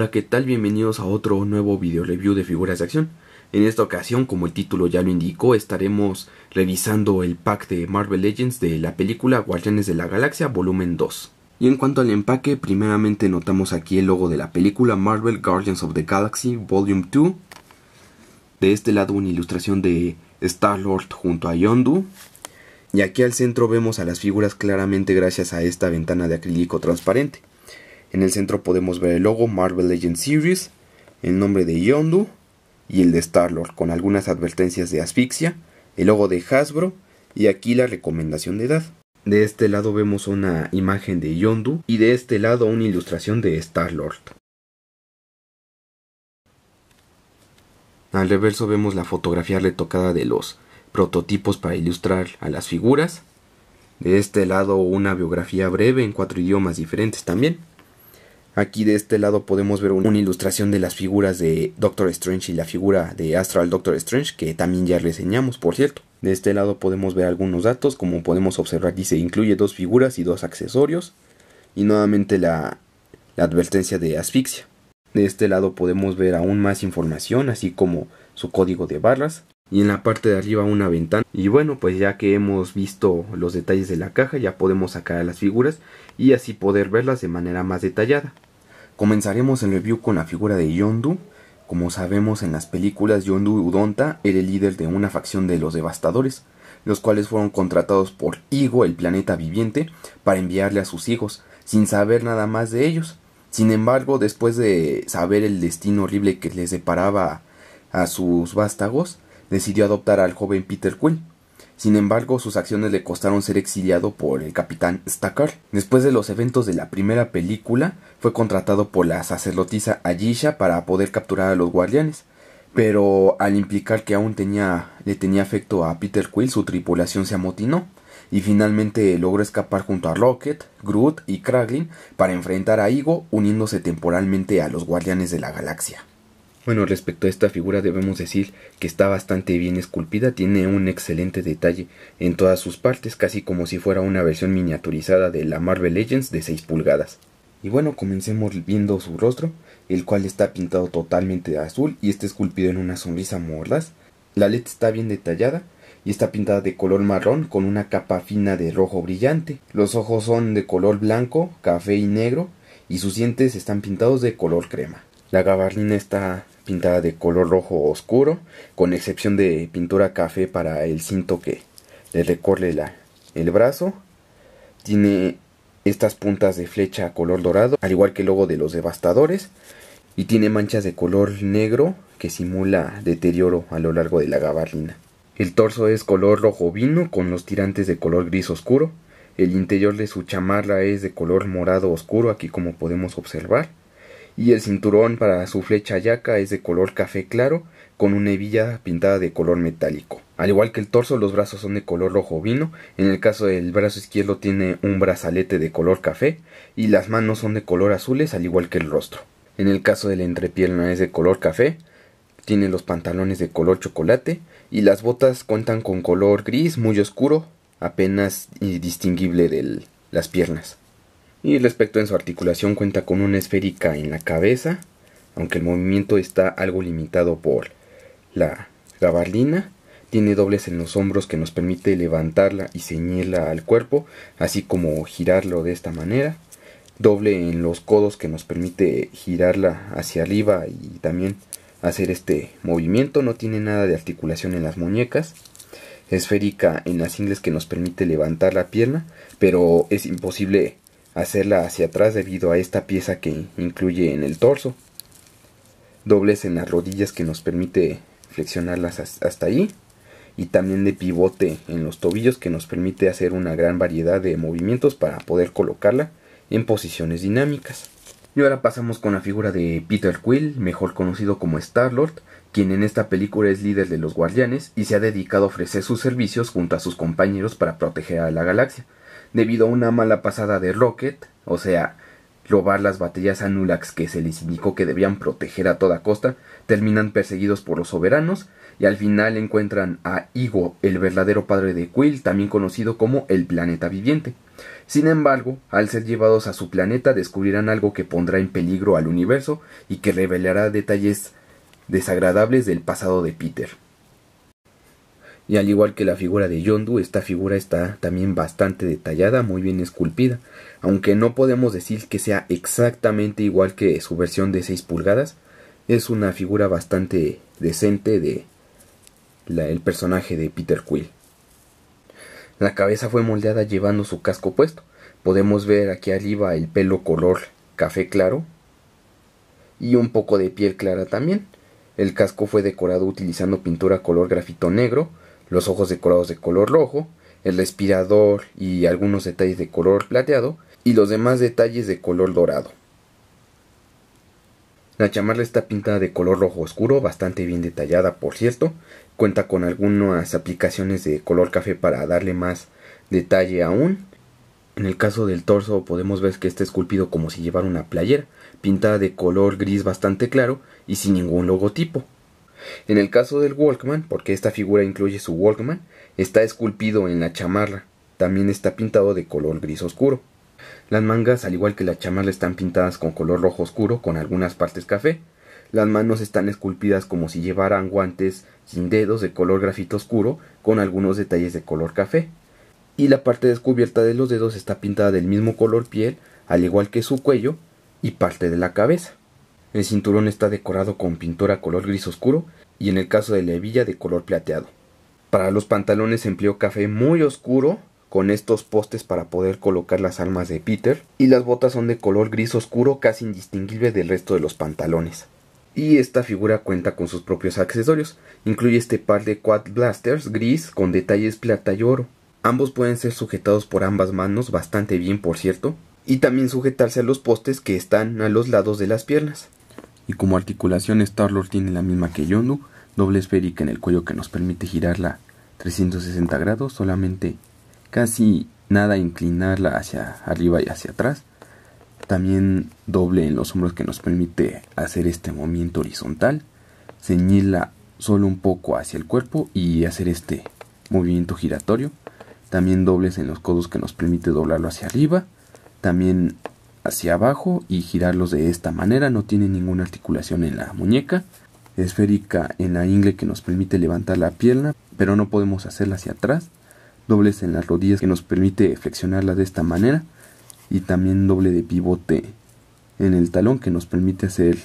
Hola, ¿qué tal? Bienvenidos a otro nuevo video review de figuras de acción. En esta ocasión, como el título ya lo indicó, estaremos revisando el pack de Marvel Legends de la película Guardianes de la Galaxia Volumen 2. Y en cuanto al empaque, primeramente notamos aquí el logo de la película Marvel Guardians of the Galaxy Volume 2. De este lado una ilustración de Star-Lord junto a Yondu. Y aquí al centro vemos a las figuras claramente gracias a esta ventana de acrílico transparente. En el centro podemos ver el logo Marvel Legends Series, el nombre de Yondu y el de Star-Lord, con algunas advertencias de asfixia, el logo de Hasbro y aquí la recomendación de edad. De este lado vemos una imagen de Yondu y de este lado una ilustración de Star-Lord. Al reverso vemos la fotografía retocada de los prototipos para ilustrar a las figuras. De este lado una biografía breve en cuatro idiomas diferentes también. Aquí de este lado podemos ver una ilustración de las figuras de Doctor Strange y la figura de Astral Doctor Strange que también ya reseñamos, por cierto. De este lado podemos ver algunos datos, como podemos observar se incluye dos figuras y dos accesorios y nuevamente la, la advertencia de asfixia. De este lado podemos ver aún más información, así como su código de barras, y en la parte de arriba una ventana y bueno pues ya que hemos visto los detalles de la caja ya podemos sacar a las figuras y así poder verlas de manera más detallada comenzaremos en review con la figura de Yondu como sabemos en las películas Yondu Udonta era el líder de una facción de los devastadores los cuales fueron contratados por Igo el planeta viviente para enviarle a sus hijos sin saber nada más de ellos sin embargo después de saber el destino horrible que les deparaba a sus vástagos decidió adoptar al joven Peter Quill. Sin embargo, sus acciones le costaron ser exiliado por el capitán Stacker. Después de los eventos de la primera película, fue contratado por la sacerdotisa Ayisha para poder capturar a los guardianes. Pero al implicar que aún tenía, le tenía afecto a Peter Quill, su tripulación se amotinó y finalmente logró escapar junto a Rocket, Groot y Kraglin para enfrentar a Igo uniéndose temporalmente a los Guardianes de la Galaxia. Bueno, respecto a esta figura debemos decir que está bastante bien esculpida, tiene un excelente detalle en todas sus partes, casi como si fuera una versión miniaturizada de la Marvel Legends de 6 pulgadas. Y bueno, comencemos viendo su rostro, el cual está pintado totalmente de azul y está esculpido en una sonrisa mordaz. La LED está bien detallada y está pintada de color marrón con una capa fina de rojo brillante. Los ojos son de color blanco, café y negro y sus dientes están pintados de color crema. La gabardina está pintada de color rojo oscuro, con excepción de pintura café para el cinto que le recorre la, el brazo. Tiene estas puntas de flecha color dorado, al igual que el logo de los devastadores, y tiene manchas de color negro que simula deterioro a lo largo de la gabardina. El torso es color rojo vino con los tirantes de color gris oscuro. El interior de su chamarra es de color morado oscuro, aquí como podemos observar y el cinturón para su flecha yaca es de color café claro con una hebilla pintada de color metálico. Al igual que el torso, los brazos son de color rojo vino, en el caso del brazo izquierdo tiene un brazalete de color café y las manos son de color azules al igual que el rostro. En el caso de la entrepierna es de color café, tiene los pantalones de color chocolate y las botas cuentan con color gris muy oscuro, apenas distinguible de las piernas. Y respecto en su articulación cuenta con una esférica en la cabeza, aunque el movimiento está algo limitado por la gabardina, tiene dobles en los hombros que nos permite levantarla y ceñirla al cuerpo, así como girarlo de esta manera, doble en los codos que nos permite girarla hacia arriba y también hacer este movimiento, no tiene nada de articulación en las muñecas, esférica en las ingles que nos permite levantar la pierna, pero es imposible hacerla hacia atrás debido a esta pieza que incluye en el torso. Dobles en las rodillas que nos permite flexionarlas hasta ahí. Y también de pivote en los tobillos que nos permite hacer una gran variedad de movimientos para poder colocarla en posiciones dinámicas. Y ahora pasamos con la figura de Peter Quill, mejor conocido como Star-Lord, quien en esta película es líder de los Guardianes y se ha dedicado a ofrecer sus servicios junto a sus compañeros para proteger a la galaxia debido a una mala pasada de Rocket, o sea, robar las a Anulax que se les indicó que debían proteger a toda costa, terminan perseguidos por los soberanos y al final encuentran a Igo, el verdadero padre de Quill, también conocido como el planeta viviente. Sin embargo, al ser llevados a su planeta descubrirán algo que pondrá en peligro al universo y que revelará detalles desagradables del pasado de Peter. Y al igual que la figura de Yondu, esta figura está también bastante detallada, muy bien esculpida, aunque no podemos decir que sea exactamente igual que su versión de 6 pulgadas, es una figura bastante decente de el personaje de Peter Quill. La cabeza fue moldeada llevando su casco puesto. Podemos ver aquí arriba el pelo color café claro y un poco de piel clara también. El casco fue decorado utilizando pintura color grafito negro los ojos decorados de color rojo, el respirador y algunos detalles de color plateado y los demás detalles de color dorado. La chamarra está pintada de color rojo oscuro, bastante bien detallada por cierto, cuenta con algunas aplicaciones de color café para darle más detalle aún. En el caso del torso podemos ver que está esculpido como si llevara una playera, pintada de color gris bastante claro y sin ningún logotipo. En el caso del Walkman, porque esta figura incluye su Walkman, está esculpido en la chamarra, también está pintado de color gris oscuro. Las mangas, al igual que la chamarra, están pintadas con color rojo oscuro con algunas partes café. Las manos están esculpidas como si llevaran guantes sin dedos de color grafito oscuro con algunos detalles de color café. Y la parte descubierta de los dedos está pintada del mismo color piel, al igual que su cuello y parte de la cabeza. El cinturón está decorado con pintura color gris oscuro y en el caso de la hebilla de color plateado. Para los pantalones empleó café muy oscuro con estos postes para poder colocar las almas de Peter y las botas son de color gris oscuro casi indistinguible del resto de los pantalones. Y esta figura cuenta con sus propios accesorios, incluye este par de quad blasters gris con detalles plata y oro. Ambos pueden ser sujetados por ambas manos, bastante bien por cierto, y también sujetarse a los postes que están a los lados de las piernas y como articulación Starlord tiene la misma que Yondu, doble esférica en el cuello que nos permite girarla 360 grados, solamente casi nada inclinarla hacia arriba y hacia atrás. También doble en los hombros que nos permite hacer este movimiento horizontal, ceñirla solo un poco hacia el cuerpo y hacer este movimiento giratorio. También dobles en los codos que nos permite doblarlo hacia arriba. También hacia abajo y girarlos de esta manera. No tiene ninguna articulación en la muñeca. Esférica en la ingle que nos permite levantar la pierna, pero no podemos hacerla hacia atrás. Dobles en las rodillas que nos permite flexionarla de esta manera. Y también doble de pivote en el talón que nos permite hacer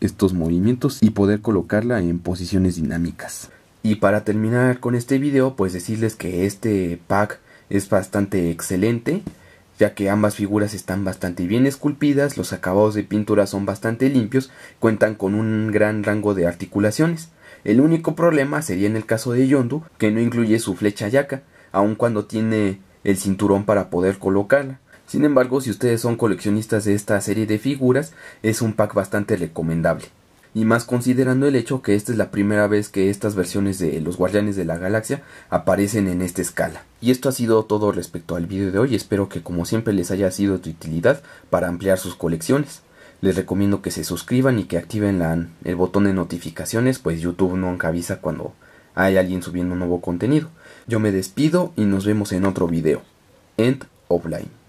estos movimientos y poder colocarla en posiciones dinámicas. Y para terminar con este vídeo pues decirles que este pack es bastante excelente ya que ambas figuras están bastante bien esculpidas, los acabados de pintura son bastante limpios, cuentan con un gran rango de articulaciones. El único problema sería en el caso de Yondu, que no incluye su flecha yaka, aun cuando tiene el cinturón para poder colocarla. Sin embargo, si ustedes son coleccionistas de esta serie de figuras, es un pack bastante recomendable y más considerando el hecho que esta es la primera vez que estas versiones de los Guardianes de la Galaxia aparecen en esta escala. Y esto ha sido todo respecto al vídeo de hoy, espero que como siempre les haya sido de utilidad para ampliar sus colecciones. Les recomiendo que se suscriban y que activen el botón de notificaciones, pues YouTube nunca avisa cuando hay alguien subiendo nuevo contenido. Yo me despido y nos vemos en otro video. End of line.